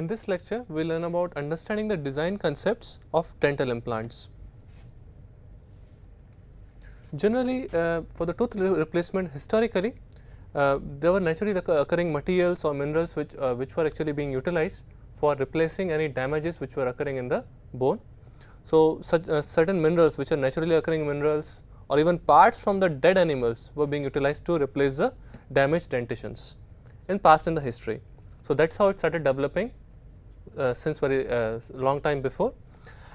In this lecture, we learn about understanding the design concepts of dental implants. Generally, uh, for the tooth replacement historically, uh, there were naturally occurring materials or minerals which, uh, which were actually being utilized for replacing any damages which were occurring in the bone. So, such, uh, certain minerals which are naturally occurring minerals or even parts from the dead animals were being utilized to replace the damaged dentitions in past in the history. So, that is how it started developing uh, since very uh, long time before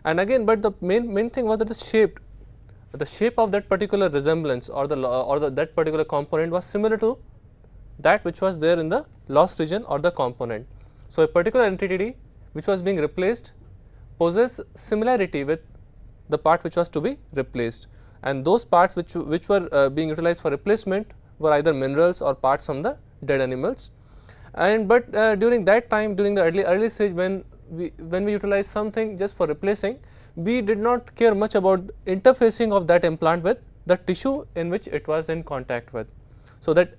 and again but the main main thing was that the shape the shape of that particular resemblance or the uh, or the, that particular component was similar to that which was there in the loss region or the component. So, a particular entity which was being replaced possess similarity with the part which was to be replaced and those parts which which were uh, being utilized for replacement were either minerals or parts from the dead animals and but uh, during that time during the early early stage when we when we utilize something just for replacing we did not care much about interfacing of that implant with the tissue in which it was in contact with so that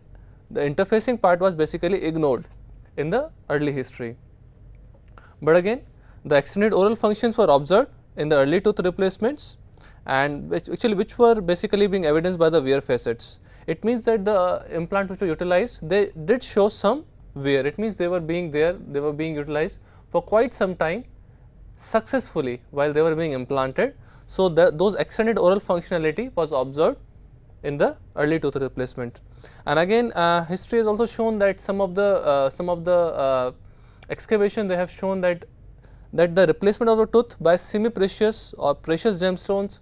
the interfacing part was basically ignored in the early history but again the extended oral functions were observed in the early tooth replacements and which actually which were basically being evidenced by the wear facets it means that the implant which were utilized they did show some wear. It means they were being there, they were being utilized for quite some time successfully while they were being implanted. So, the, those extended oral functionality was observed in the early tooth replacement. And again uh, history has also shown that some of the uh, some of the uh, excavation they have shown that that the replacement of the tooth by semi precious or precious gemstones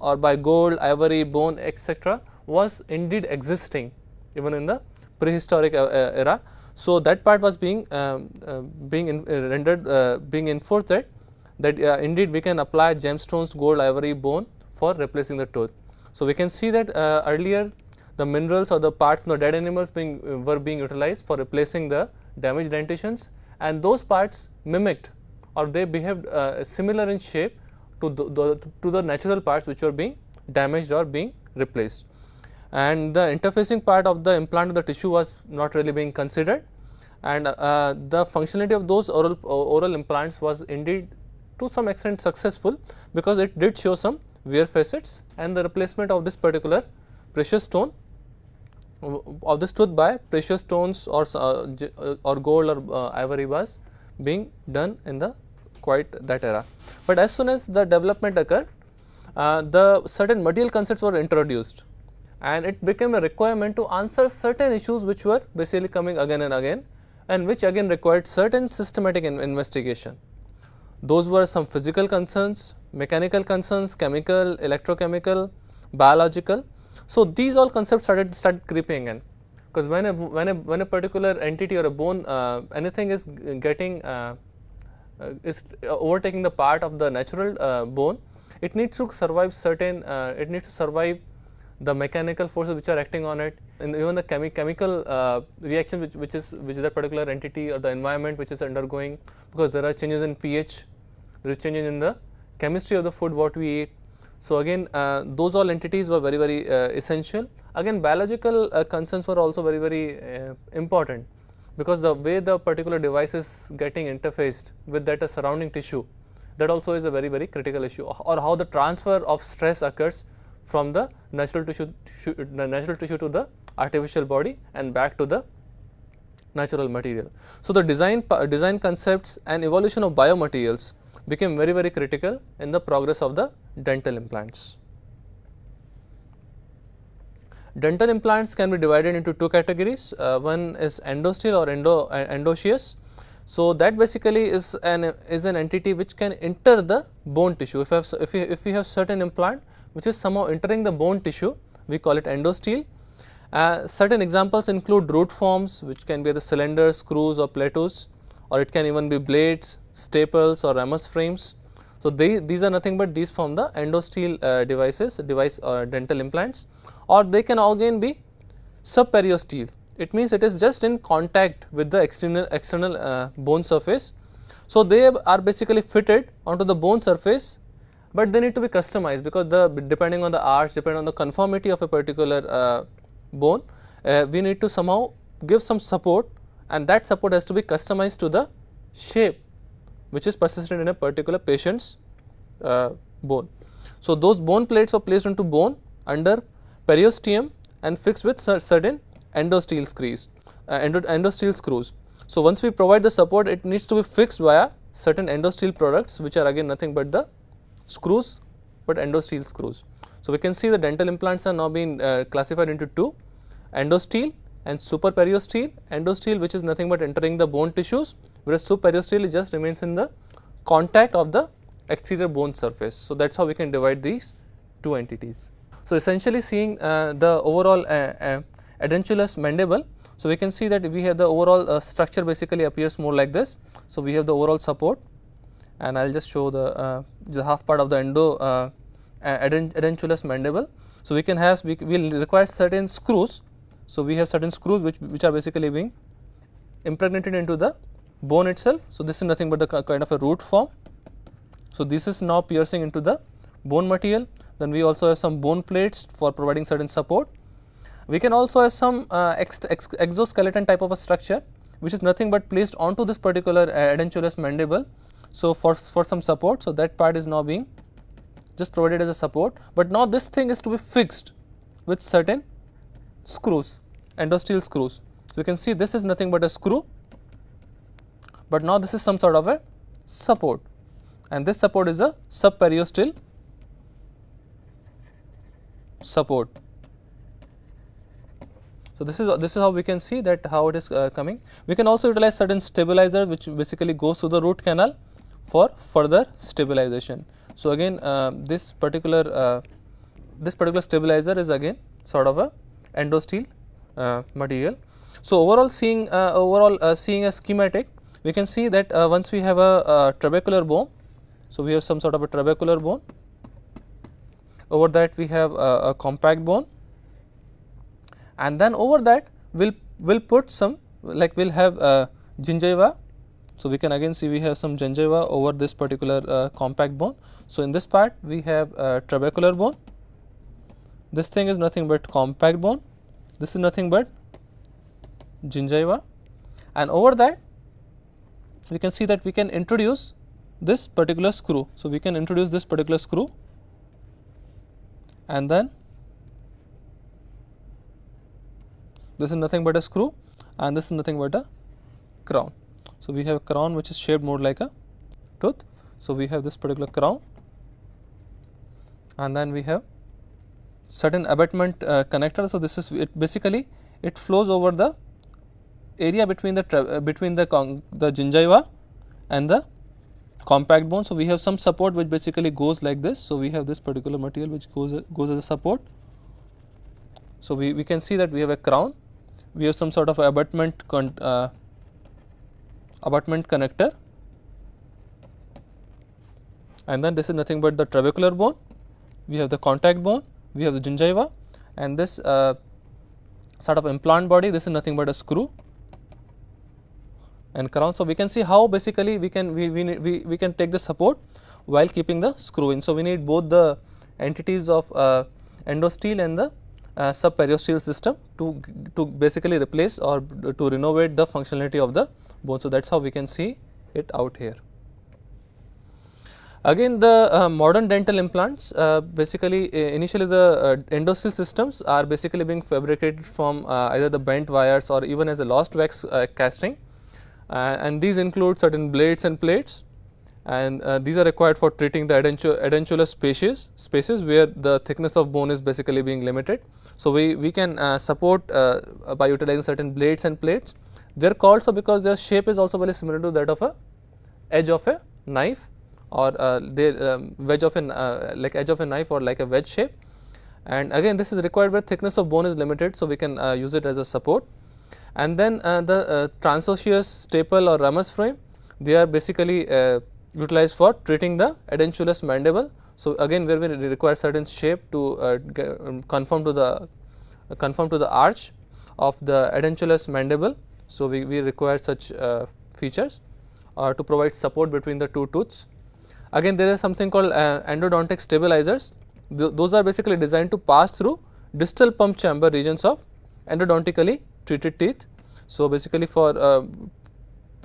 or by gold, ivory, bone etc was indeed existing even in the prehistoric uh, uh, era. So, that part was being uh, uh, being in, uh, rendered being enforced that that indeed we can apply gemstones, gold, ivory, bone for replacing the tooth. So, we can see that earlier the minerals or the parts of the dead animals being were being utilized for replacing the damaged dentitions and those parts mimicked or they behaved uh, similar in shape to the, the, to the natural parts which were being damaged or being replaced and the interfacing part of the implant of the tissue was not really being considered and uh, the functionality of those oral, oral implants was indeed to some extent successful because it did show some wear facets and the replacement of this particular precious stone of this tooth by precious stones or uh, uh, or gold or uh, ivory was being done in the quite that era. But as soon as the development occurred, uh, the certain material concepts were introduced and it became a requirement to answer certain issues which were basically coming again and again and which again required certain systematic in investigation. Those were some physical concerns, mechanical concerns, chemical, electrochemical, biological. So, these all concepts started started creeping in because when a, when a when a particular entity or a bone uh, anything is getting uh, uh, is overtaking the part of the natural uh, bone, it needs to survive certain uh, it needs to survive the mechanical forces which are acting on it, and even the chemi chemical uh, reaction which, which is which that particular entity or the environment which is undergoing, because there are changes in pH, there is changes in the chemistry of the food what we eat. So again, uh, those all entities were very very uh, essential. Again, biological uh, concerns were also very very uh, important because the way the particular device is getting interfaced with that uh, surrounding tissue, that also is a very very critical issue, or how the transfer of stress occurs from the natural tissue, natural tissue to the artificial body and back to the natural material. So, the design design concepts and evolution of biomaterials became very very critical in the progress of the dental implants. Dental implants can be divided into two categories, uh, one is endosteal or endo, uh, so, that basically is an is an entity which can enter the bone tissue. If have, if we, if we have certain implant which is somehow entering the bone tissue, we call it endosteal. Uh, certain examples include root forms which can be the cylinders, screws or plateaus or it can even be blades, staples or ramus frames. So, they, these are nothing but these form the endosteal uh, devices, device or uh, dental implants or they can again be subperiosteal it means it is just in contact with the external external uh, bone surface. So, they are basically fitted onto the bone surface, but they need to be customized because the depending on the arch, depending on the conformity of a particular uh, bone, uh, we need to somehow give some support and that support has to be customized to the shape which is persistent in a particular patient's uh, bone. So, those bone plates are placed onto bone under periosteum and fixed with certain endosteel screws. Uh, endo, endosteel screws. So, once we provide the support it needs to be fixed via certain endosteel products which are again nothing but the screws but endosteel screws. So, we can see the dental implants are now being uh, classified into two endosteel and superperiosteal. Endosteel which is nothing but entering the bone tissues whereas superperiosteal just remains in the contact of the exterior bone surface. So, that is how we can divide these two entities. So, essentially seeing uh, the overall uh, uh adenculus mandible. So, we can see that we have the overall uh, structure basically appears more like this. So, we have the overall support and I will just show the, uh, the half part of the endo uh, mandible. So, we can have we will require certain screws. So, we have certain screws which, which are basically being impregnated into the bone itself. So, this is nothing but the kind of a root form. So, this is now piercing into the bone material. Then we also have some bone plates for providing certain support we can also have some uh, ex ex exoskeleton type of a structure which is nothing but placed onto this particular uh, edentulous mandible. So, for, for some support, so that part is now being just provided as a support, but now this thing is to be fixed with certain screws, endosteal screws. So, you can see this is nothing but a screw, but now this is some sort of a support and this support is a subperiosteal support. So, this is this is how we can see that how it is uh, coming. We can also utilize certain stabilizer which basically goes through the root canal for further stabilization. So, again uh, this particular uh, this particular stabilizer is again sort of a endosteel uh, material. So, overall seeing uh, overall uh, seeing a schematic we can see that once we have a trabecular bone. So, we have some sort of a trabecular bone over that we have a compact bone and then over that we'll will put some like we'll have uh, gingiva so we can again see we have some gingiva over this particular uh, compact bone so in this part we have uh, trabecular bone this thing is nothing but compact bone this is nothing but gingiva and over that we can see that we can introduce this particular screw so we can introduce this particular screw and then This is nothing but a screw and this is nothing but a crown. So, we have a crown which is shaped more like a tooth. So, we have this particular crown and then we have certain abutment uh, connector. So, this is it basically it flows over the area between the uh, between the the gingiva and the compact bone. So, we have some support which basically goes like this. So, we have this particular material which goes goes as a support. So, we, we can see that we have a crown we have some sort of abutment con uh, abutment connector and then this is nothing but the trabecular bone, we have the contact bone, we have the gingiva and this uh, sort of implant body this is nothing but a screw and crown. So, we can see how basically we can we, we, we, we can take the support while keeping the screw in. So, we need both the entities of uh, endosteel and the uh, subperiosteal system to, to basically replace or to renovate the functionality of the bone. So, that is how we can see it out here. Again the uh, modern dental implants uh, basically uh, initially the uh, endosteal systems are basically being fabricated from uh, either the bent wires or even as a lost wax casting and these include certain blades and plates and uh, these are required for treating the edentulous spaces, spaces where the thickness of bone is basically being limited so, we, we can uh, support uh, uh by utilizing certain blades and plates. They are called so because their shape is also very similar to that of a edge of a knife or uh, the um, wedge of a uh, like edge of a knife or like a wedge shape. And again this is required where thickness of bone is limited. So, we can uh, use it as a support. And then the transosseous staple or ramus frame they are basically utilized for treating the edentulous mandible so, again where we require certain shape to uh, um, conform to the uh, conform to the arch of the edentulous mandible. So, we, we require such uh, features or uh, to provide support between the two tooths. Again there is something called uh, endodontic stabilizers. Th those are basically designed to pass through distal pump chamber regions of endodontically treated teeth. So, basically for uh,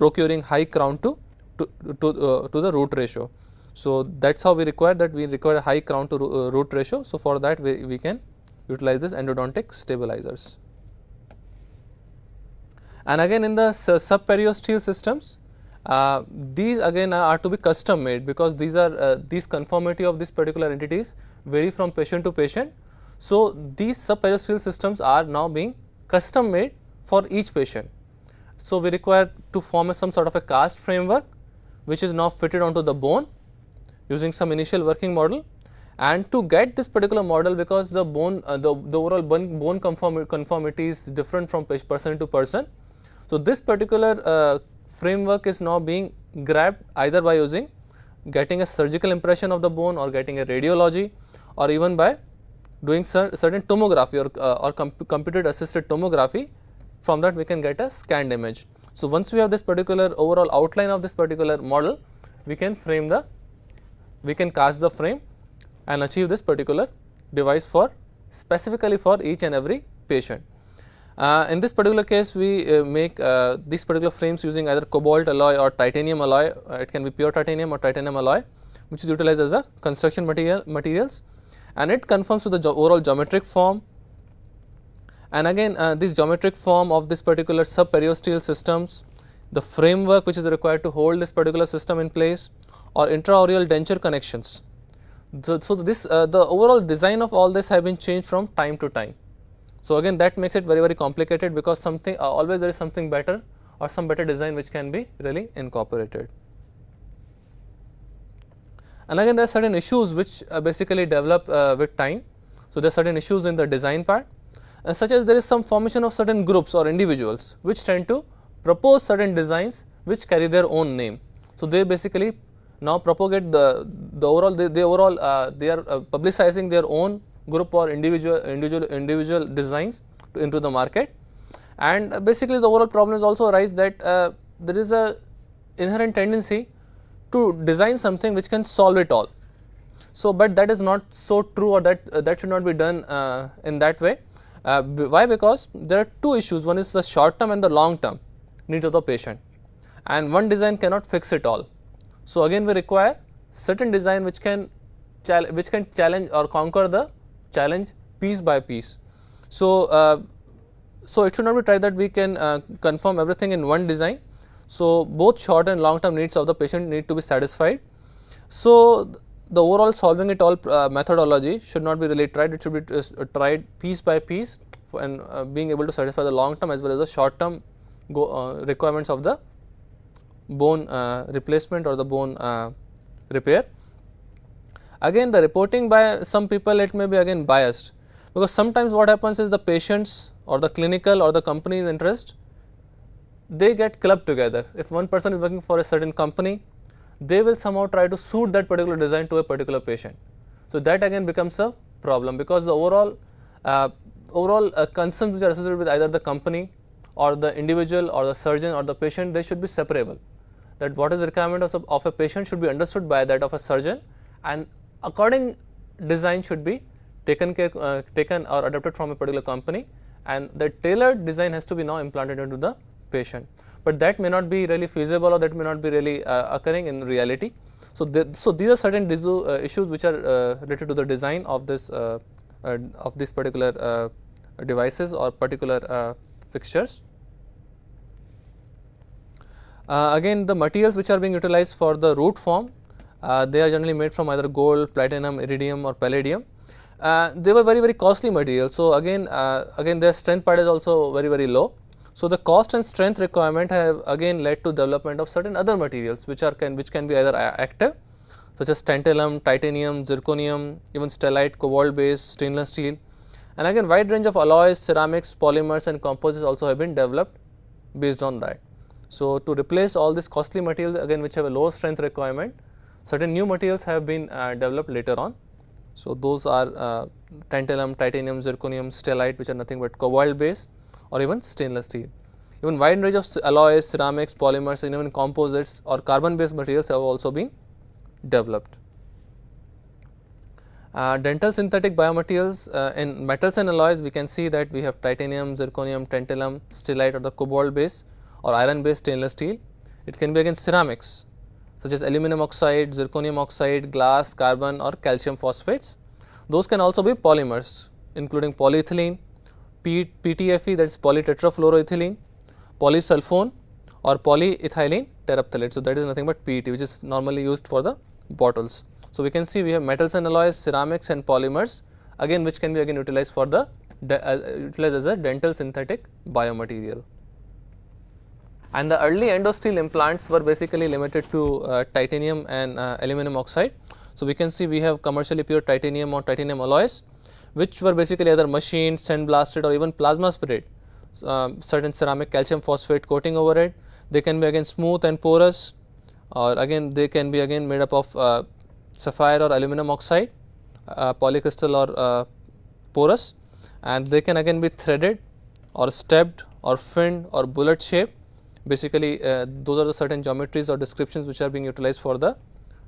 procuring high crown to to, to, to the root ratio. So, that is how we require that we require a high crown to uh, root ratio. So, for that we, we can utilize this endodontic stabilizers. And again in the subperiosteal systems, uh, these again are to be custom made because these are uh, these conformity of these particular entities vary from patient to patient. So, these subperiosteal systems are now being custom made for each patient. So, we require to form some sort of a cast framework which is now fitted onto the bone using some initial working model and to get this particular model because the bone uh, the, the overall bone, bone conformity is different from person to person. So, this particular uh, framework is now being grabbed either by using getting a surgical impression of the bone or getting a radiology or even by doing certain tomography or, uh, or assisted tomography from that we can get a scanned image. So, once we have this particular overall outline of this particular model we can frame the we can cast the frame and achieve this particular device for specifically for each and every patient. Uh, in this particular case we uh, make uh, these particular frames using either cobalt alloy or titanium alloy uh, it can be pure titanium or titanium alloy which is utilized as a construction material materials and it conforms to the overall geometric form and again uh, this geometric form of this particular sub periosteal systems the framework which is required to hold this particular system in place or intraoral denture connections. The, so, this uh, the overall design of all this have been changed from time to time. So, again that makes it very very complicated because something uh, always there is something better or some better design which can be really incorporated. And again there are certain issues which uh, basically develop uh, with time. So, there are certain issues in the design part uh, such as there is some formation of certain groups or individuals which tend to propose certain designs which carry their own name. So, they basically now propagate the, the overall they, they overall uh, they are uh, publicizing their own group or individual individual individual designs to, into the market and basically the overall problem is also arise that uh, there is a inherent tendency to design something which can solve it all so but that is not so true or that uh, that should not be done uh, in that way uh, why because there are two issues one is the short term and the long term needs of the patient and one design cannot fix it all so, again we require certain design which can which can challenge or conquer the challenge piece by piece. So, uh, so it should not be tried that we can uh, confirm everything in one design. So, both short and long term needs of the patient need to be satisfied. So, the overall solving it all uh, methodology should not be really tried, it should be uh, tried piece by piece and uh, being able to satisfy the long term as well as the short term go, uh, requirements of the bone uh, replacement or the bone uh, repair. Again the reporting by some people it may be again biased because sometimes what happens is the patients or the clinical or the company's interest they get clubbed together. If one person is working for a certain company they will somehow try to suit that particular design to a particular patient. So, that again becomes a problem because the overall uh, overall uh, concerns which are associated with either the company or the individual or the surgeon or the patient they should be separable that what is the requirement of, of a patient should be understood by that of a surgeon and according design should be taken care uh, taken or adapted from a particular company and the tailored design has to be now implanted into the patient. But that may not be really feasible or that may not be really uh, occurring in reality. So, the, so these are certain uh, issues which are uh, related to the design of this uh, uh, of this particular devices or particular fixtures. Uh, again the materials which are being utilized for the root form uh, they are generally made from either gold, platinum, iridium or palladium. Uh, they were very very costly materials. So, again again their strength part is also very very low. So, the cost and strength requirement have again led to development of certain other materials which are can which can be either active such as tantalum, titanium, zirconium, even stellite, cobalt based stainless steel and again wide range of alloys, ceramics, polymers and composites also have been developed based on that. So, to replace all these costly materials again which have a lower strength requirement, certain new materials have been uh, developed later on. So, those are uh, tantalum, titanium, zirconium, stellite which are nothing but cobalt based or even stainless steel. Even wide range of alloys, ceramics, polymers and even composites or carbon based materials have also been developed. Uh, dental synthetic biomaterials uh, in metals and alloys we can see that we have titanium, zirconium, tantalum, stellite or the cobalt base or iron based stainless steel. It can be against ceramics such as aluminum oxide, zirconium oxide, glass, carbon or calcium phosphates. Those can also be polymers including polyethylene, PTFE that is polytetrafluoroethylene, polysulfone or polyethylene terephthalate. So, that is nothing but PET which is normally used for the bottles. So, we can see we have metals and alloys, ceramics and polymers again which can be again utilized for the uh, utilized as a dental synthetic biomaterial. And the early endosteel implants were basically limited to uh, titanium and uh, aluminum oxide. So, we can see we have commercially pure titanium or titanium alloys, which were basically either machined, sandblasted or even plasma sprayed, uh, certain ceramic calcium phosphate coating over it. They can be again smooth and porous or again they can be again made up of uh, sapphire or aluminum oxide, uh, polycrystal or uh, porous and they can again be threaded or stepped or finned or bullet shaped basically uh, those are the certain geometries or descriptions which are being utilized for the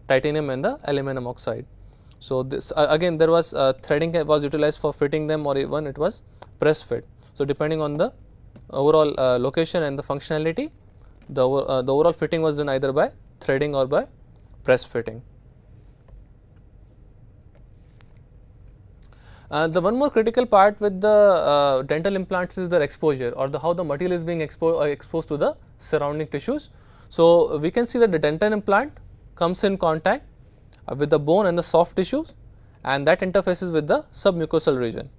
titanium and the aluminum oxide. So, this uh, again there was uh, threading was utilized for fitting them or even it was press fit. So, depending on the overall uh, location and the functionality the, uh, the overall fitting was done either by threading or by press fitting. Uh, the one more critical part with the uh, dental implants is their exposure or the how the material is being expo uh, exposed to the surrounding tissues. So, we can see that the dental implant comes in contact uh, with the bone and the soft tissues and that interfaces with the submucosal region.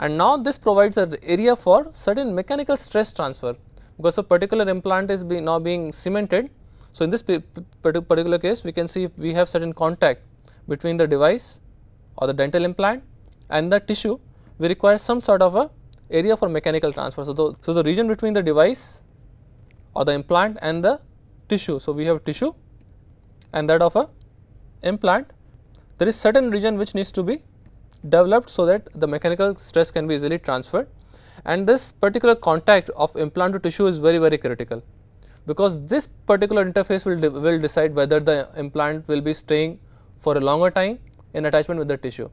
And now this provides an area for certain mechanical stress transfer because a particular implant is be now being cemented. So, in this particular case we can see if we have certain contact between the device or the dental implant and the tissue we require some sort of a area for mechanical transfer. So, the, so the region between the device or the implant and the tissue. So, we have tissue and that of a implant there is certain region which needs to be developed so that the mechanical stress can be easily transferred and this particular contact of implant to tissue is very very critical because this particular interface will, de will decide whether the implant will be staying for a longer time in attachment with the tissue.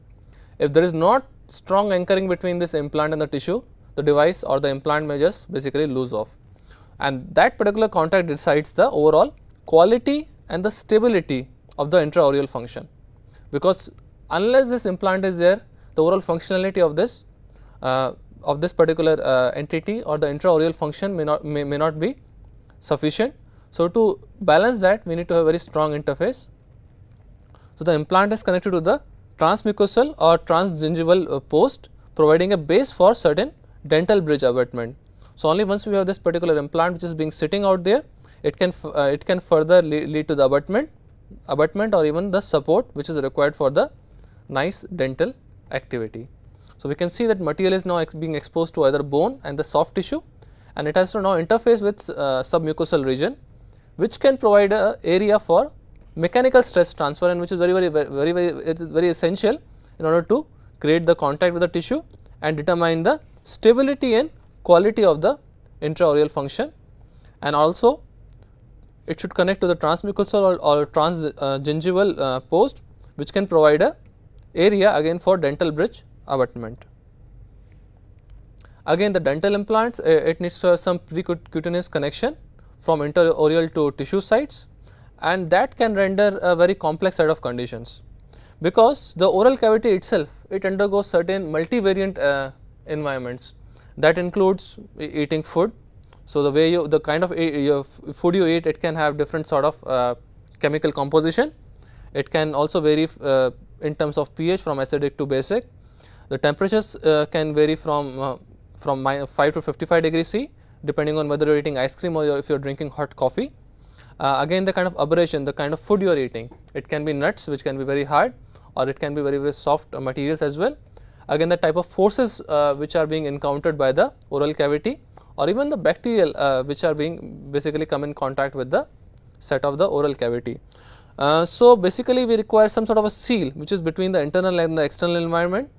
If there is not strong anchoring between this implant and the tissue, the device or the implant may just basically lose off. And that particular contact decides the overall quality and the stability of the intraoral function. Because unless this implant is there, the overall functionality of this uh, of this particular uh, entity or the intraoral function may not may, may not be sufficient. So, to balance that we need to have very strong interface. So, the implant is connected to the transmucosal or transgingival uh, post providing a base for certain dental bridge abutment. So, only once we have this particular implant which is being sitting out there it can uh, it can further le lead to the abutment abutment or even the support which is required for the nice dental activity. So, we can see that material is now ex being exposed to either bone and the soft tissue and it has to now interface with uh, submucosal region which can provide a area for mechanical stress transfer and which is very very very very it is very essential in order to create the contact with the tissue and determine the stability and quality of the intraoral function and also it should connect to the transmucosal or, or transgingival uh, uh, post which can provide a area again for dental bridge abutment. Again the dental implants uh, it needs to have some precutaneous connection from intraoral to tissue sites and that can render a very complex set of conditions because the oral cavity itself it undergoes certain multivariant uh, environments that includes eating food. So, the way you the kind of food you eat it can have different sort of uh, chemical composition, it can also vary uh, in terms of pH from acidic to basic. The temperatures uh, can vary from uh, from 5 to 55 degree C depending on whether you are eating ice cream or if you are drinking hot coffee. Uh, again the kind of aberration, the kind of food you are eating, it can be nuts which can be very hard or it can be very very soft materials as well. Again the type of forces uh, which are being encountered by the oral cavity or even the bacterial uh, which are being basically come in contact with the set of the oral cavity. Uh, so, basically we require some sort of a seal which is between the internal and the external environment,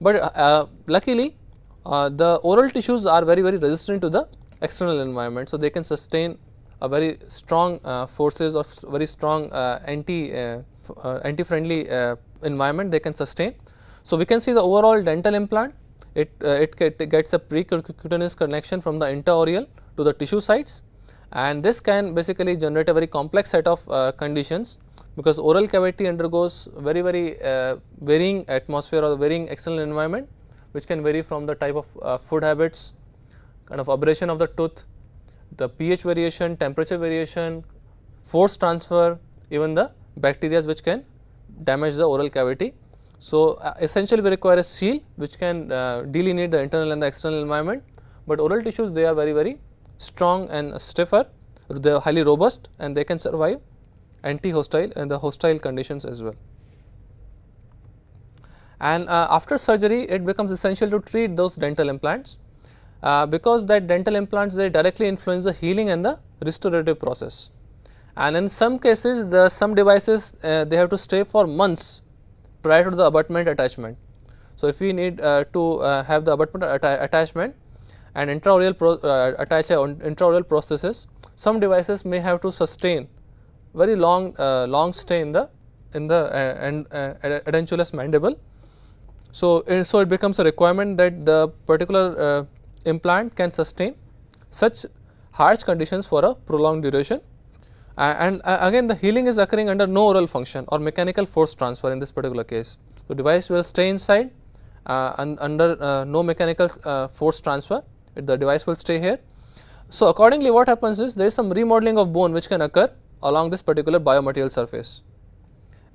but uh, luckily uh, the oral tissues are very very resistant to the external environment. So, they can sustain a very strong uh, forces or very strong uh, anti uh, anti friendly environment they can sustain. So, we can see the overall dental implant it, it, it gets a precutaneous connection from the intraoral to the tissue sites and this can basically generate a very complex set of uh, conditions because oral cavity undergoes very very uh, varying atmosphere or varying external environment which can vary from the type of uh, food habits kind of abrasion of the tooth the pH variation, temperature variation, force transfer, even the bacteria which can damage the oral cavity. So, uh, essentially we require a seal which can uh, delineate the internal and the external environment, but oral tissues they are very very strong and stiffer, they are highly robust and they can survive anti-hostile and uh, the hostile conditions as well. And uh, after surgery it becomes essential to treat those dental implants uh, because that dental implants they directly influence the healing and the restorative process and in some cases the some devices uh, they have to stay for months prior to the abutment attachment so if we need uh, to uh, have the abutment atta attachment and intraoral pro uh, attach intraoral processes, some devices may have to sustain very long long stay in the in the and edentulous mandible so so it becomes a requirement that the particular implant can sustain such harsh conditions for a prolonged duration uh, and uh, again the healing is occurring under no oral function or mechanical force transfer in this particular case. The device will stay inside uh, and under uh, no mechanical uh, force transfer the device will stay here. So, accordingly what happens is there is some remodeling of bone which can occur along this particular biomaterial surface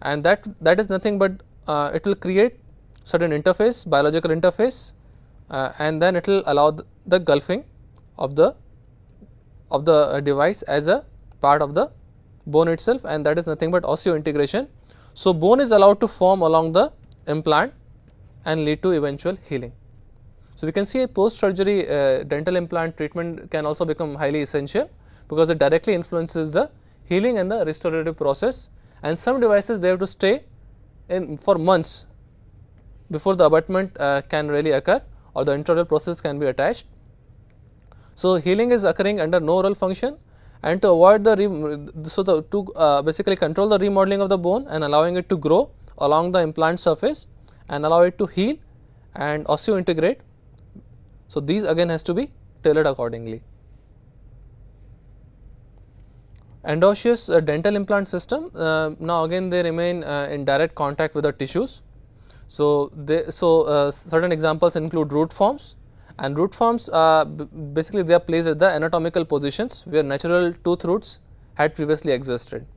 and that that is nothing but uh, it will create certain interface biological interface uh, and then it will allow the, gulfing of the of the uh, device as a part of the bone itself and that is nothing but osseointegration. So, bone is allowed to form along the implant and lead to eventual healing. So, we can see a post surgery uh, dental implant treatment can also become highly essential because it directly influences the healing and the restorative process and some devices they have to stay in for months before the abutment uh, can really occur or the intraoral process can be attached. So, healing is occurring under no oral function and to avoid the so the to uh, basically control the remodeling of the bone and allowing it to grow along the implant surface and allow it to heal and osseointegrate. So, these again has to be tailored accordingly. Endosseous uh, dental implant system uh, now again they remain uh, in direct contact with the tissues so, they, so uh, certain examples include root forms and root forms basically they are placed at the anatomical positions where natural tooth roots had previously existed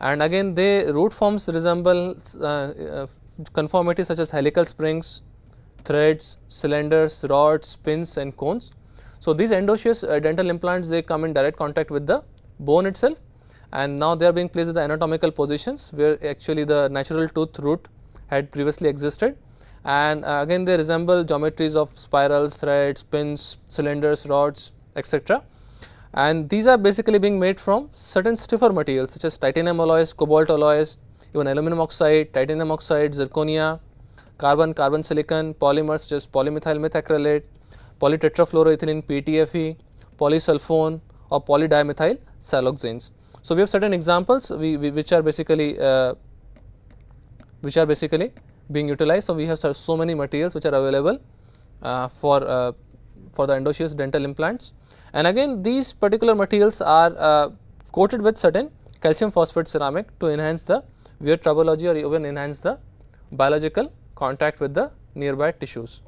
and again the root forms resemble uh, uh, conformities such as helical springs, threads, cylinders, rods, pins and cones. So, these endosseous uh, dental implants they come in direct contact with the bone itself and now they are being placed at the anatomical positions where actually the natural tooth root had previously existed and uh, again they resemble geometries of spirals, threads, pins, cylinders, rods etc. And these are basically being made from certain stiffer materials such as titanium alloys, cobalt alloys, even aluminum oxide, titanium oxide, zirconia, carbon, carbon silicon, polymers such as polymethyl methacrylate, polytetrafluoroethylene PTFE, polysulfone or polydimethyl siloxanes. So, we have certain examples we, we which are basically uh, which are basically being utilized. So, we have so many materials which are available uh, for, uh, for the endosseous dental implants and again these particular materials are uh, coated with certain calcium phosphate ceramic to enhance the wear tribology or even enhance the biological contact with the nearby tissues.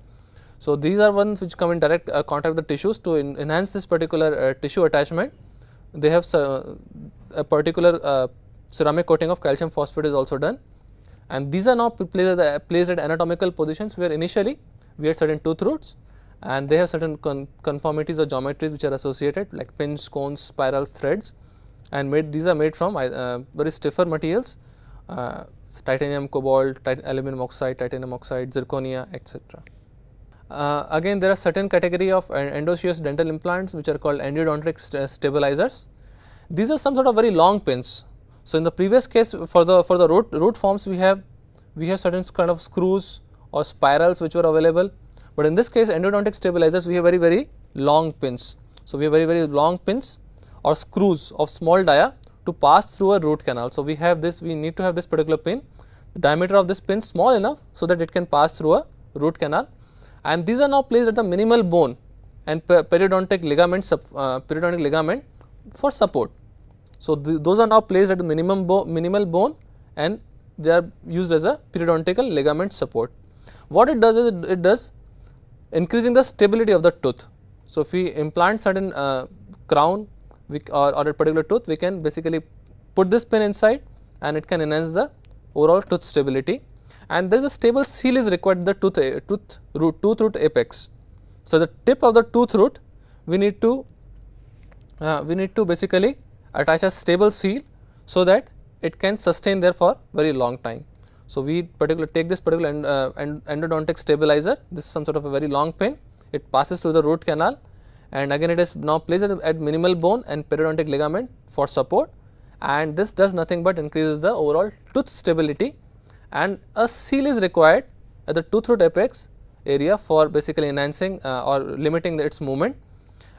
So, these are ones which come in direct uh, contact with the tissues to enhance this particular uh, tissue attachment. They have uh, a particular uh, ceramic coating of calcium phosphate is also done and these are now placed at, placed at anatomical positions where initially we had certain tooth roots and they have certain con conformities or geometries which are associated like pins, cones, spirals, threads and made these are made from uh, very stiffer materials uh, titanium cobalt, tit aluminum oxide, titanium oxide, zirconia etc. Uh, again there are certain category of endosseous dental implants which are called endodontic st stabilizers. These are some sort of very long pins so, in the previous case for the for the root root forms we have we have certain kind of screws or spirals which were available, but in this case endodontic stabilizers we have very very long pins. So, we have very very long pins or screws of small dia to pass through a root canal. So, we have this we need to have this particular pin the diameter of this pin small enough so that it can pass through a root canal and these are now placed at the minimal bone and per periodontic ligament sub, uh, periodontic ligament for support. So, those are now placed at minimum bo minimal bone and they are used as a periodontical ligament support. What it does is it, it does increasing the stability of the tooth. So, if we implant certain uh, crown or, or a particular tooth we can basically put this pin inside and it can enhance the overall tooth stability and there is a stable seal is required the tooth, uh, tooth root tooth root apex. So, the tip of the tooth root we need to uh, we need to basically attach a stable seal so that it can sustain there for very long time. So, we particular take this particular end, uh, end, endodontic stabilizer this is some sort of a very long pin it passes through the root canal and again it is now placed at, minimal bone and periodontic ligament for support and this does nothing but increases the overall tooth stability and a seal is required at the tooth root apex area for basically enhancing uh, or limiting its movement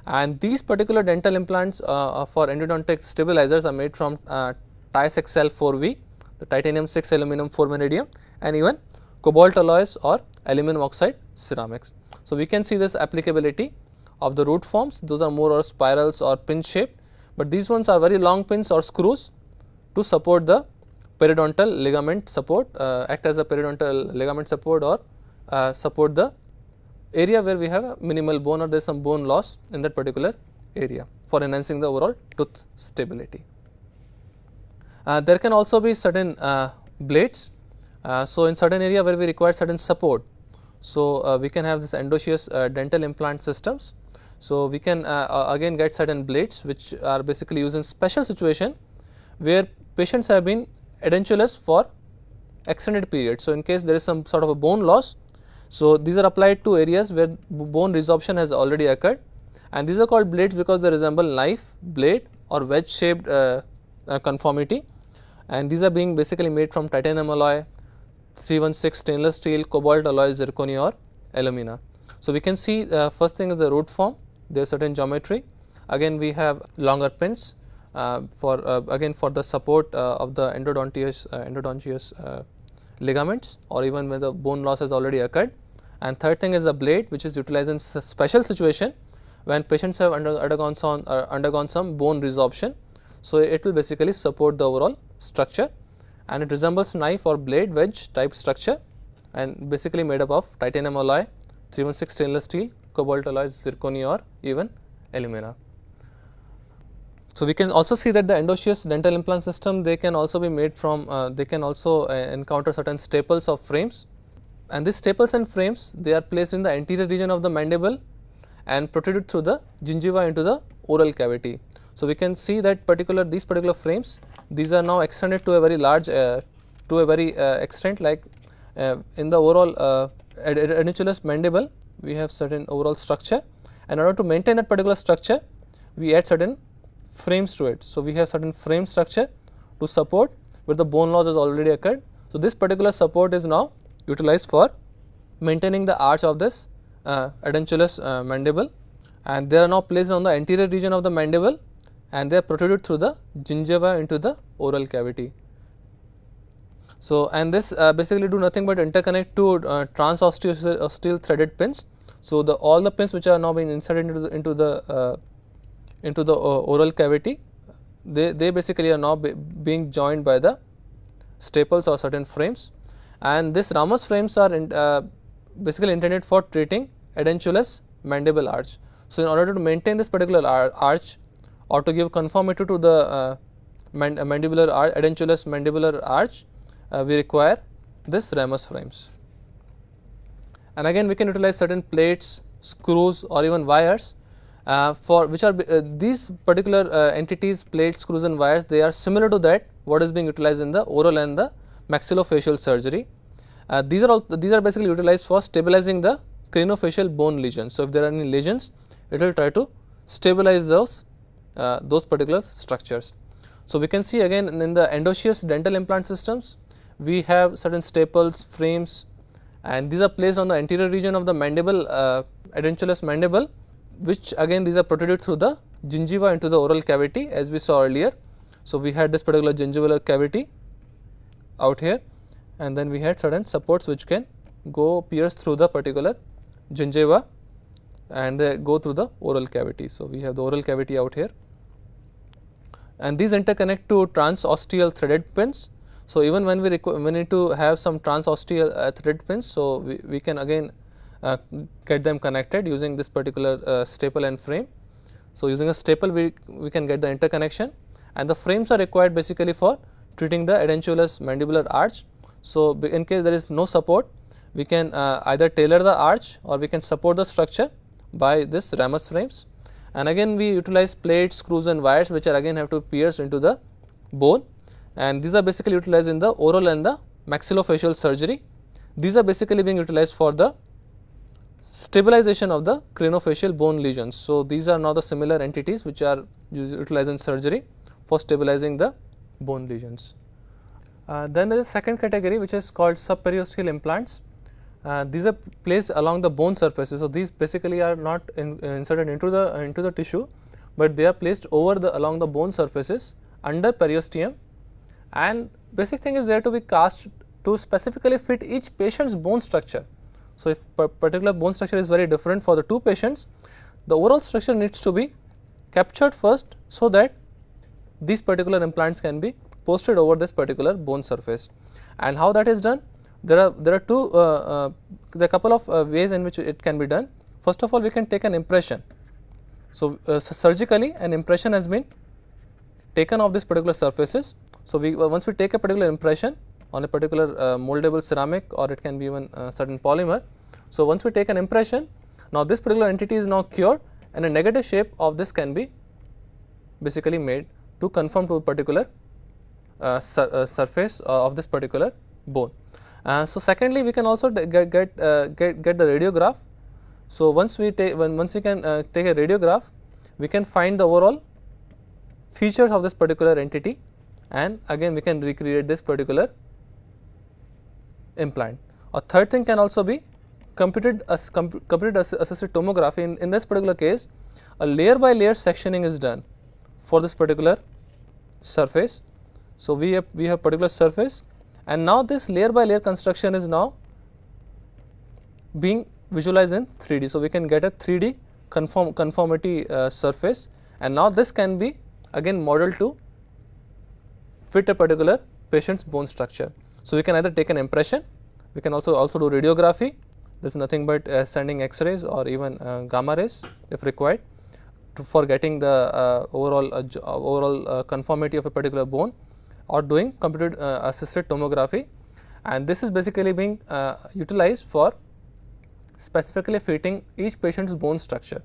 and these particular dental implants uh, uh, for endodontic stabilizers are made from uh, TISXL 4V, the titanium 6 aluminum 4 vanadium and even cobalt alloys or aluminum oxide ceramics. So, we can see this applicability of the root forms those are more or spirals or pin shaped, but these ones are very long pins or screws to support the periodontal ligament support uh, act as a periodontal ligament support or uh, support the area where we have minimal bone or there is some bone loss in that particular area for enhancing the overall tooth stability. Uh, there can also be certain uh, blades. Uh, so, in certain area where we require certain support. So, uh, we can have this endosseous uh, dental implant systems. So, we can uh, again get certain blades which are basically used in special situation where patients have been edentulous for extended period. So, in case there is some sort of a bone loss so, these are applied to areas where bone resorption has already occurred and these are called blades because they resemble knife, blade or wedge shaped uh, uh, conformity and these are being basically made from titanium alloy, 316 stainless steel, cobalt alloy, zirconia or alumina. So, we can see uh, first thing is the root form, there is certain geometry, again we have longer pins uh, for uh, again for the support uh, of the endodontious, endodontious ligaments or even when the bone loss has already occurred. And third thing is the blade which is utilized in special situation when patients have under, undergone, some, uh, undergone some bone resorption. So, it will basically support the overall structure and it resembles knife or blade wedge type structure and basically made up of titanium alloy, 316 stainless steel, cobalt alloy, zirconia or even alumina. So, we can also see that the endosseous dental implant system they can also be made from uh, they can also uh, encounter certain staples of frames and these staples and frames they are placed in the anterior region of the mandible and protruded through the gingiva into the oral cavity. So, we can see that particular these particular frames these are now extended to a very large uh, to a very uh, extent like uh, in the overall uh, adenochulous mandible we have certain overall structure and in order to maintain that particular structure we add certain frames to it. So, we have certain frame structure to support where the bone loss has already occurred. So, this particular support is now utilized for maintaining the arch of this uh, edentulous uh, mandible and they are now placed on the anterior region of the mandible and they are protruded through the gingiva into the oral cavity. So, and this uh, basically do nothing but interconnect two uh, steel threaded pins. So, the all the pins which are now being inserted into the, into the uh, into the uh, oral cavity they, they basically are now be being joined by the staples or certain frames and this ramus frames are in, uh, basically intended for treating edentulous mandible arch. So, in order to maintain this particular arch or to give conformity to the uh, uh mandibular arch, edentulous mandibular arch, uh, we require this ramus frames. And again we can utilize certain plates, screws or even wires uh, for which are uh, these particular uh, entities plates screws and wires they are similar to that what is being utilized in the oral and the maxillofacial surgery. these are all these are basically utilized for stabilizing the craniofacial bone lesions. So, if there are any lesions it will try to stabilize those uh, those particular structures. So, we can see again in the endosseous dental implant systems we have certain staples frames and these are placed on the anterior region of the mandible uh, mandible which again these are protruded through the gingiva into the oral cavity as we saw earlier. So, we had this particular gingival cavity out here and then we had certain supports which can go pierce through the particular gingiva and they go through the oral cavity. So, we have the oral cavity out here and these interconnect to transosteal threaded pins. So, even when we, we need to have some transosteal uh, thread pins, so we, we can again uh, get them connected using this particular uh, staple and frame. So, using a staple we, we can get the interconnection and the frames are required basically for treating the edentulous mandibular arch. So, in case there is no support we can uh, either tailor the arch or we can support the structure by this ramus frames and again we utilize plates, screws and wires which are again have to pierce into the bone and these are basically utilized in the oral and the maxillofacial surgery. These are basically being utilized for the Stabilization of the craniofacial bone lesions. So, these are now the similar entities which are utilized in surgery for stabilizing the bone lesions. Uh, then there is second category which is called subperiosteal implants. Uh, these are placed along the bone surfaces. So, these basically are not in, uh, inserted into the into the tissue, but they are placed over the along the bone surfaces under periosteum and basic thing is there to be cast to specifically fit each patient's bone structure. So, if particular bone structure is very different for the two patients, the overall structure needs to be captured first so that these particular implants can be posted over this particular bone surface. And how that is done? There are there are two uh, uh, there are couple of uh, ways in which it can be done. First of all, we can take an impression. So, uh, so surgically an impression has been taken of these particular surfaces. So, we once we take a particular impression, on a particular uh, moldable ceramic or it can be even uh, certain polymer. So, once we take an impression now this particular entity is now cured and a negative shape of this can be basically made to conform to a particular uh, sur uh, surface uh, of this particular bone. Uh, so secondly, we can also get get, get get the radiograph. So once we take when once we can take a radiograph, we can find the overall features of this particular entity, and again we can recreate this particular implant. A third thing can also be computed, as, comp computed as, assisted tomography. In, in this particular case, a layer by layer sectioning is done for this particular surface. So, we have we have particular surface and now this layer by layer construction is now being visualized in 3D. So, we can get a 3D conform conformity uh, surface and now this can be again modeled to fit a particular patient's bone structure. So, we can either take an impression, we can also also do radiography, this is nothing but uh, sending X-rays or even uh, gamma rays if required for getting the uh, overall uh, uh, overall uh, conformity of a particular bone or doing computer assisted tomography and this is basically being utilized for specifically fitting each patient's bone structure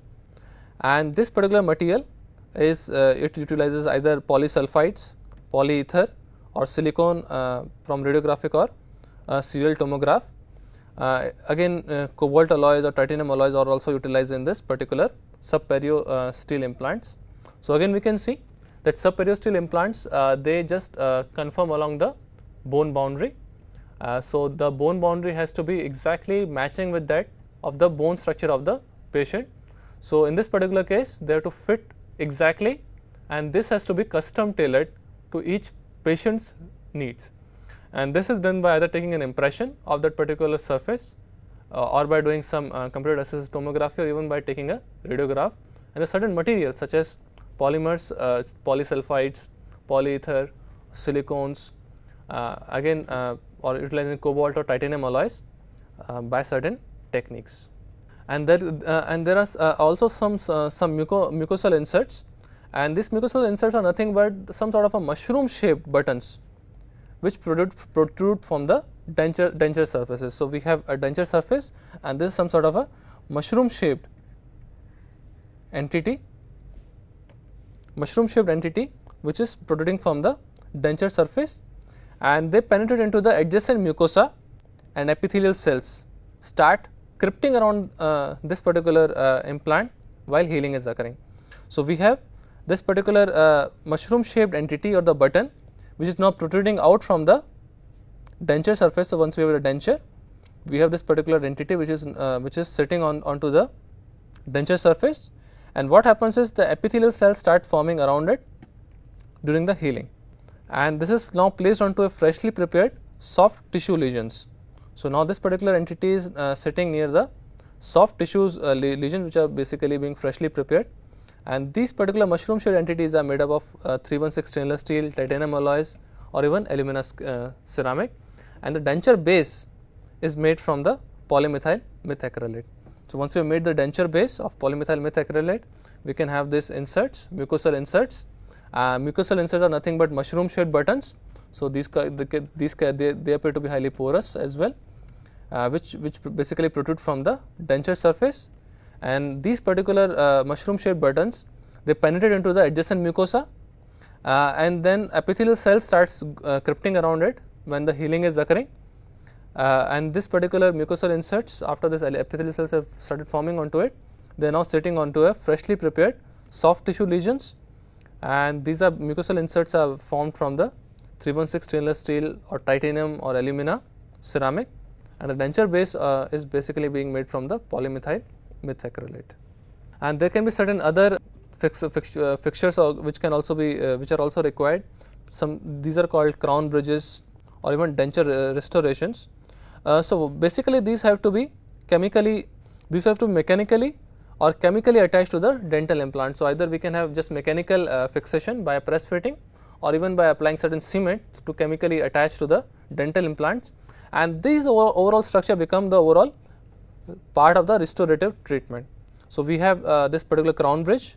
and this particular material is it utilizes either polysulfides polyether or silicon from radiographic or serial tomograph. again cobalt alloys or titanium alloys are also utilized in this particular subperio steel implants. So, again we can see that subperiosteal implants they just confirm along the bone boundary. so, the bone boundary has to be exactly matching with that of the bone structure of the patient. So, in this particular case they have to fit exactly and this has to be custom tailored to each patient's needs and this is done by either taking an impression of that particular surface uh, or by doing some uh, computer assisted tomography or even by taking a radiograph and the certain materials such as polymers, uh, polysulfides, polyether, silicones, uh, again uh, or utilizing cobalt or titanium alloys uh, by certain techniques. And there, and there are also some, some muco mucosal inserts and these mucosal inserts are nothing but some sort of a mushroom shaped buttons which protrude from the denture, denture surfaces. So, we have a denture surface and this is some sort of a mushroom shaped entity, mushroom shaped entity which is protruding from the denture surface and they penetrate into the adjacent mucosa and epithelial cells start crypting around uh, this particular uh, implant while healing is occurring. So, we have this particular uh, mushroom shaped entity or the button which is now protruding out from the denture surface. So, once we have a denture we have this particular entity which is uh, which is sitting on onto the denture surface and what happens is the epithelial cells start forming around it during the healing and this is now placed onto a freshly prepared soft tissue lesions. So, now this particular entity is uh, sitting near the soft tissues uh, lesions which are basically being freshly prepared and these particular mushroom shell entities are made up of uh, 316 stainless steel, titanium alloys or even alumina uh, ceramic and the denture base is made from the polymethyl methacrylate. So, once we have made the denture base of polymethyl methacrylate, we can have these inserts, mucosal inserts. Uh, mucosal inserts are nothing but mushroom shaped buttons. So, these, the, these they, they appear to be highly porous as well, uh, which, which basically protrude from the denture surface and these particular uh, mushroom shaped buttons they penetrate into the adjacent mucosa uh, and then epithelial cell starts uh, crypting around it when the healing is occurring. Uh, and this particular mucosal inserts after this epithelial cells have started forming onto it they are now sitting onto a freshly prepared soft tissue lesions and these are mucosal inserts are formed from the 316 stainless steel or titanium or alumina ceramic and the denture base uh, is basically being made from the polymethyl Methacrylate, And there can be certain other fix, fix, uh, fixtures which can also be uh, which are also required. Some these are called crown bridges or even denture uh, restorations. Uh, so basically, these have to be chemically these have to be mechanically or chemically attached to the dental implant. So either we can have just mechanical uh, fixation by a press fitting or even by applying certain cement to chemically attach to the dental implants and these overall structure become the overall part of the restorative treatment. So, we have uh, this particular crown bridge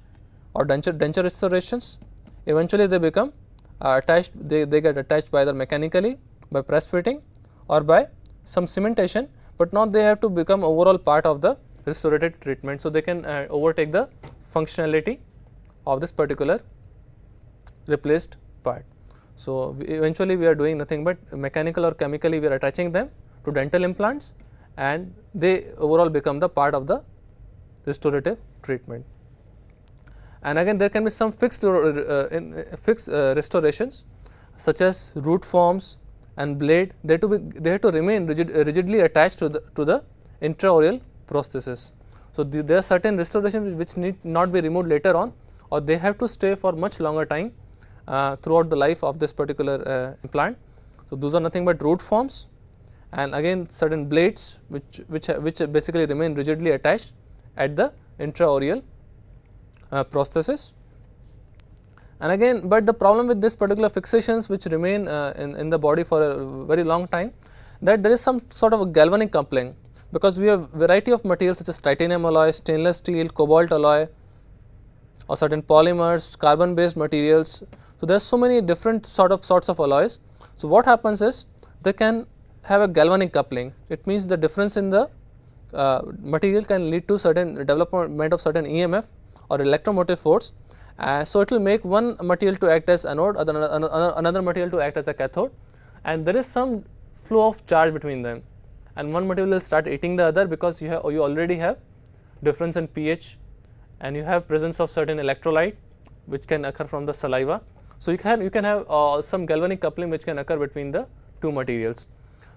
or denture, denture restorations eventually they become uh, attached they, they get attached by either mechanically by press fitting or by some cementation, but now they have to become overall part of the restorative treatment. So, they can uh, overtake the functionality of this particular replaced part. So, we eventually we are doing nothing but mechanical or chemically we are attaching them to dental implants and they overall become the part of the restorative treatment. And again there can be some fixed, uh, uh in, uh, fixed uh, restorations such as root forms and blade they have to, be, they have to remain rigid, uh, rigidly attached to the, to the intraoral processes. So, the, there are certain restorations which need not be removed later on or they have to stay for much longer time uh, throughout the life of this particular implant. So, those are nothing but root forms and again certain blades which which which basically remain rigidly attached at the intraoral uh, prosthesis and again but the problem with this particular fixations which remain uh, in, in the body for a very long time that there is some sort of a galvanic coupling because we have variety of materials such as titanium alloy, stainless steel, cobalt alloy or certain polymers, carbon based materials. So, there are so many different sort of sorts of alloys. So, what happens is they can have a galvanic coupling it means the difference in the uh, material can lead to certain development of certain EMF or electromotive force. Uh, so, it will make one material to act as anode other, another, another material to act as a cathode and there is some flow of charge between them and one material will start eating the other because you have you already have difference in pH and you have presence of certain electrolyte which can occur from the saliva. So, you can you can have uh, some galvanic coupling which can occur between the two materials.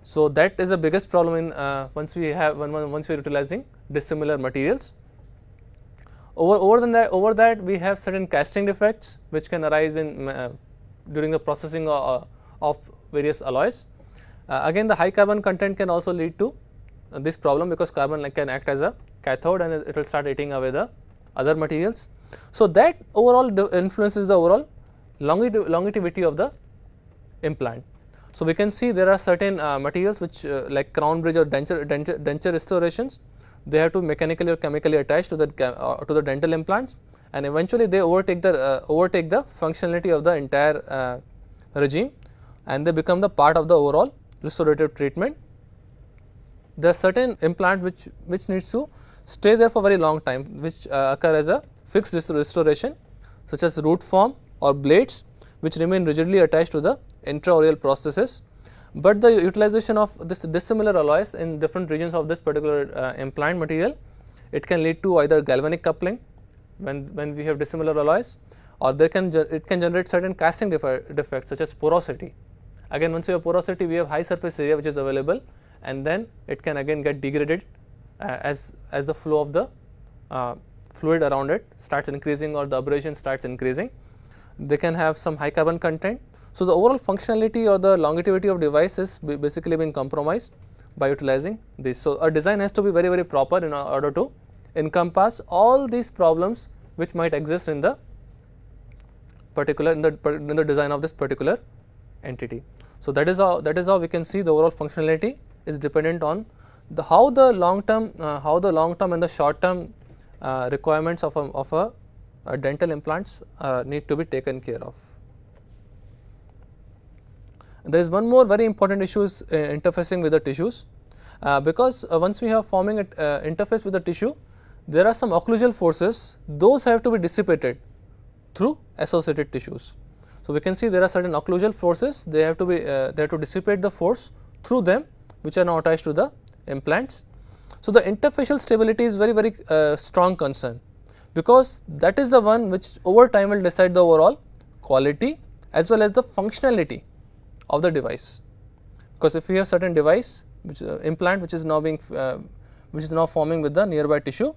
So that is the biggest problem in uh, once we have once we are utilizing dissimilar materials. Over over than that over that we have certain casting defects which can arise in uh, during the processing of, uh, uh, of various alloys. Uh, again the high carbon content can also lead to uh, this problem because carbon can act as a cathode and it will start eating away the other materials. So that overall influences the overall longevity of the implant. So, we can see there are certain uh, materials which uh, like crown bridge or denture, denture, denture restorations, they have to mechanically or chemically attach to the, uh, to the dental implants and eventually they overtake the, uh, overtake the functionality of the entire uh, regime and they become the part of the overall restorative treatment. There are certain implant which, which needs to stay there for very long time which uh, occur as a fixed restoration such as root form or blades which remain rigidly attached to the intraoral processes, but the utilization of this dissimilar alloys in different regions of this particular uh, implant material, it can lead to either galvanic coupling when, when we have dissimilar alloys or can it can generate certain casting defects such as porosity. Again once we have porosity we have high surface area which is available and then it can again get degraded uh, as, as the flow of the uh, fluid around it starts increasing or the abrasion starts increasing. They can have some high carbon content so, the overall functionality or the longevity of device is basically been compromised by utilizing this. So, a design has to be very very proper in order to encompass all these problems which might exist in the particular in the in the design of this particular entity. So, that is how that is how we can see the overall functionality is dependent on the how the long term uh, how the long term and the short term uh, requirements of a, of a, a dental implants uh, need to be taken care of there is one more very important issue is uh, interfacing with the tissues uh, because uh, once we have forming an interface with the tissue there are some occlusal forces those have to be dissipated through associated tissues. So, we can see there are certain occlusal forces they have to be uh, they have to dissipate the force through them which are now attached to the implants. So, the interfacial stability is very very uh, strong concern because that is the one which over time will decide the overall quality as well as the functionality of the device because if we have certain device which uh, implant which is now being uh, which is now forming with the nearby tissue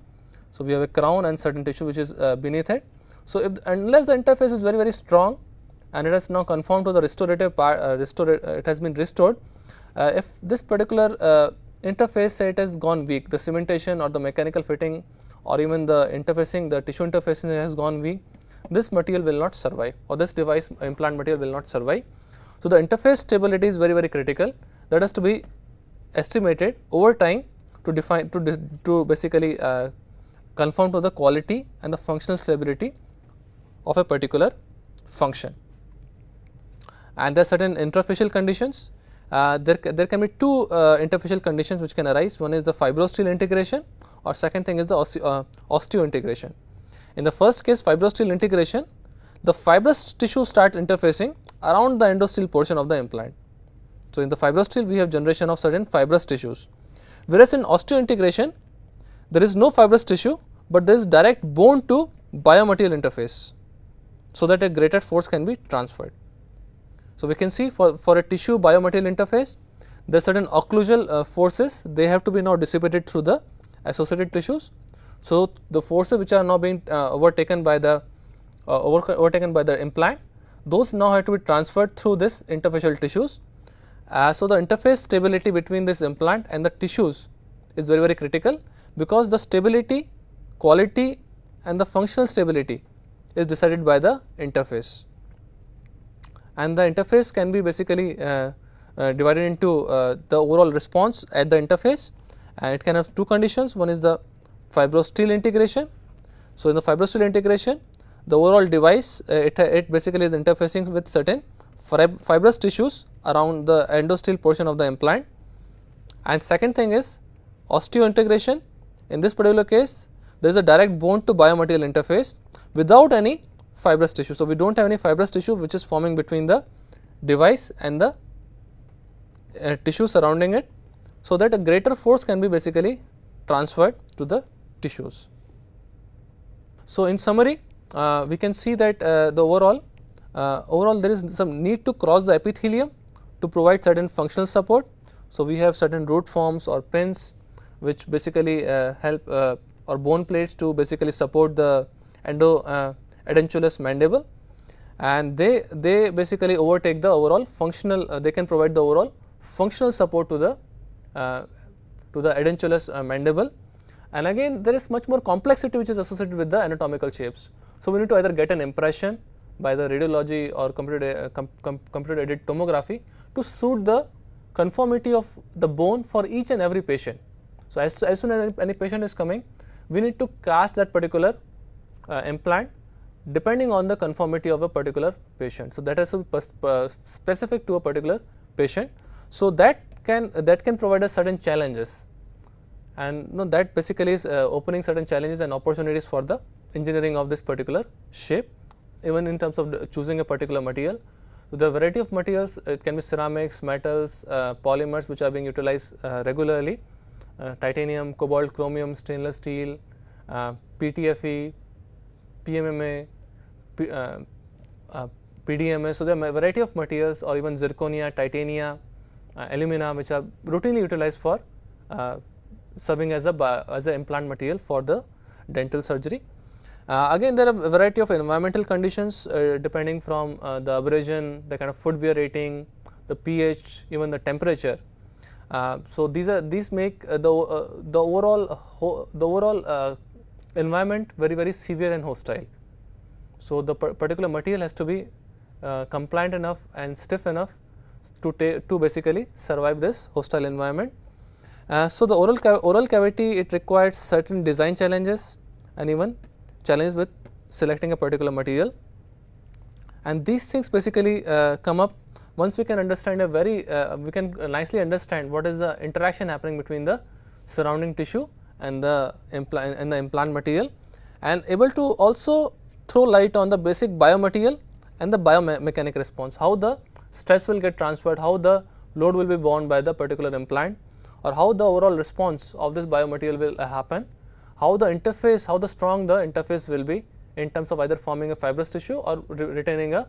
so we have a crown and certain tissue which is uh, beneath it so if unless the interface is very very strong and it has now conformed to the restorative part uh, restore, uh, it has been restored uh, if this particular uh, interface say it has gone weak the cementation or the mechanical fitting or even the interfacing the tissue interfacing has gone weak this material will not survive or this device implant material will not survive so, the interface stability is very very critical that has to be estimated over time to define to, to basically uh, conform to the quality and the functional stability of a particular function. And there are certain interfacial conditions uh, there, there can be two uh, interfacial conditions which can arise one is the fibrosteel integration or second thing is the osteo, uh, osteo integration. In the first case fibrosteel integration the fibrous tissue starts interfacing around the endosteal portion of the implant. So, in the fibrosteel we have generation of certain fibrous tissues, whereas in osteointegration there is no fibrous tissue, but there is direct bone to biomaterial interface. So, that a greater force can be transferred. So, we can see for, for a tissue biomaterial interface there are certain occlusal uh, forces they have to be now dissipated through the associated tissues. So, the forces which are now being uh, overtaken by the uh, overtaken by the implant those now have to be transferred through this interfacial tissues. Uh, so, the interface stability between this implant and the tissues is very very critical because the stability, quality and the functional stability is decided by the interface. And the interface can be basically uh, uh, divided into uh, the overall response at the interface and it can have two conditions one is the fibrosteel integration. So, in the fibrosteel integration the overall device uh, it, uh, it basically is interfacing with certain fibrous tissues around the endosteal portion of the implant and second thing is osteointegration in this particular case there is a direct bone to biomaterial interface without any fibrous tissue. So, we do not have any fibrous tissue which is forming between the device and the uh, tissue surrounding it. So, that a greater force can be basically transferred to the tissues. So, in summary uh, we can see that uh, the overall uh, overall there is some need to cross the epithelium to provide certain functional support. So, we have certain root forms or pins which basically help or bone plates to basically support the endo edentulous mandible and they they basically overtake the overall functional uh, they can provide the overall functional support to the uh, to the edentulous uh, mandible and again there is much more complexity which is associated with the anatomical shapes so we need to either get an impression by the radiology or computer, uh, com com computer aided tomography to suit the conformity of the bone for each and every patient. So as, as soon as any, patient is coming, we need to cast that particular uh, implant depending on the conformity of a particular patient. So that is uh, specific to a particular patient. So that can that can provide us certain challenges, and you know, that basically is uh, opening certain challenges and opportunities for the engineering of this particular shape even in terms of choosing a particular material. So, the variety of materials uh, it can be ceramics, metals, uh, polymers which are being utilized uh, regularly, uh, titanium, cobalt, chromium, stainless steel, PTFE, uh, PMMA, P, PDMA. Uh, so, there are a variety of materials or even zirconia, titania, alumina which are routinely utilized for serving as a as an implant material for the dental surgery. Uh, again there are a variety of environmental conditions uh, depending from uh, the abrasion, the kind of food we are eating, the pH, even the temperature. so these are these make the the overall the overall environment very very severe and hostile. So the particular material has to be uh, compliant enough and stiff enough to to basically survive this hostile environment. Uh, so the oral ca oral cavity it requires certain design challenges and even challenge with selecting a particular material and these things basically uh, come up once we can understand a very uh, we can nicely understand what is the interaction happening between the surrounding tissue and the implant and the implant material and able to also throw light on the basic biomaterial and the biomechanic response how the stress will get transferred how the load will be borne by the particular implant or how the overall response of this biomaterial will uh, happen how the interface, how the strong the interface will be in terms of either forming a fibrous tissue or re retaining a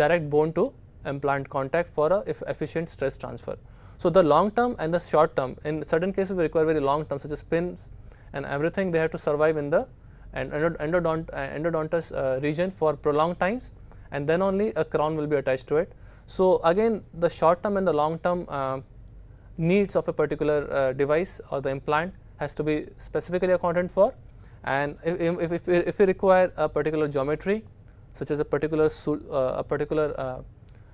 direct bone to implant contact for a efficient stress transfer. So, the long term and the short term in certain cases we require very long term such as pins and everything they have to survive in the and endodont, uh, endodontous uh, region for prolonged times and then only a crown will be attached to it. So, again the short term and the long term uh, needs of a particular uh, device or the implant has to be specifically accounted for and if, if, if, we require a particular geometry such as a particular uh, a particular uh,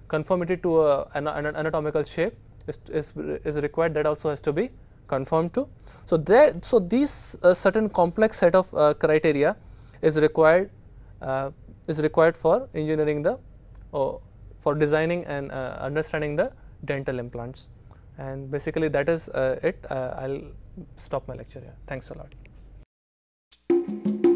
conformity to a, an, an, anatomical shape is, is, is required that also has to be conformed to. So, there so these uh, certain complex set of uh, criteria is required uh, is required for engineering the or for designing and uh, understanding the dental implants and basically that is it I will stop my lecture here. Thanks a lot.